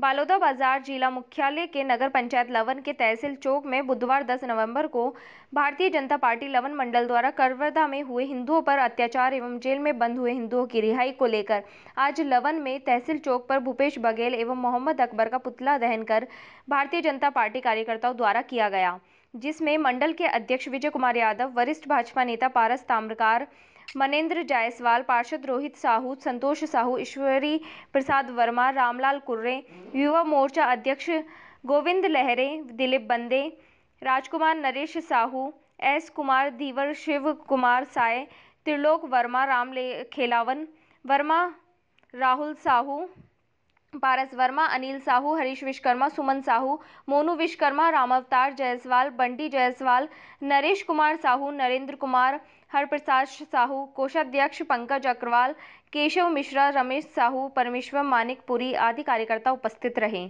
बालोदा बाजार जिला मुख्यालय के नगर पंचायत लवन के तहसील चौक में बुधवार 10 नवंबर को भारतीय जनता पार्टी लवन मंडल द्वारा करवरदा में हुए हिंदुओं पर अत्याचार एवं जेल में बंद हुए हिंदुओं की रिहाई को लेकर आज लवन में तहसील चौक पर भूपेश बघेल एवं मोहम्मद अकबर का पुतला दहन कर भारतीय जनता पार्टी कार्यकर्ताओं द्वारा किया गया जिसमें मंडल के अध्यक्ष विजय कुमार यादव वरिष्ठ भाजपा नेता पारस ताम्रकार मनेन्द्र जायसवाल पार्षद रोहित साहू संतोष साहू ईश्वरी प्रसाद वर्मा रामलाल कुर्रे युवा मोर्चा अध्यक्ष गोविंद लहरे दिलीप बंदे राजकुमार नरेश साहू एस कुमार धीवर शिव कुमार साय त्रिलोक वर्मा राम खेलावन वर्मा राहुल साहू पारस वर्मा अनिल साहू हरीश विश्वकर्मा सुमन साहू मोनू विश्वकर्मा रामावतार जायसवाल बंटी जायसवाल नरेश कुमार साहू नरेंद्र कुमार हरप्रसाद साहू कोषाध्यक्ष पंकज अग्रवाल केशव मिश्रा रमेश साहू परमेश्वर मानिकपुरी आदि कार्यकर्ता उपस्थित रहे